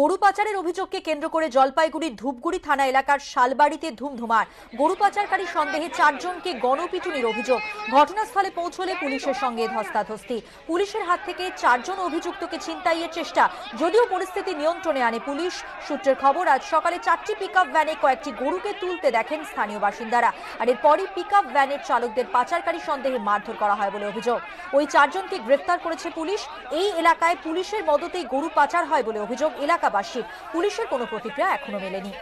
গরু পাচারের অভিযোগকে কেন্দ্র করে জলপাইগুড়ির ধূপগুড়ি থানা এলাকার শালবাড়িতে ধুমধুমার গরু পাচারকারী সন্দেহে চারজনকে গণপিটুনির অভিযোগ ঘটনাস্থলে পৌঁছলে পুলিশের সঙ্গে ধস্তাধস্তি পুলিশের হাত থেকে চারজন অভিযুক্তকে ছিনতাইয়ের চেষ্টা যদিও পরিস্থিতি নিয়ন্ত্রণে আনে পুলিশ সূত্রের খবর আজ সকালে চারটি পিক ভ্যানে কয়েকটি গরুকে তুলতে দেখেন স্থানীয় বাসিন্দারা আর এরপরই পিক ভ্যানের চালকদের পাচারকারী সন্দেহে মারধর করা হয় বলে অভিযোগ ওই চারজনকে গ্রেফতার করেছে পুলিশ এই এলাকায় পুলিশের মদতেই গরু পাচার হয় বলে অভিযোগ এলাকা এলাকাবাসীর পুলিশের কোনো প্রতিক্রিয়া এখনো মেলেনি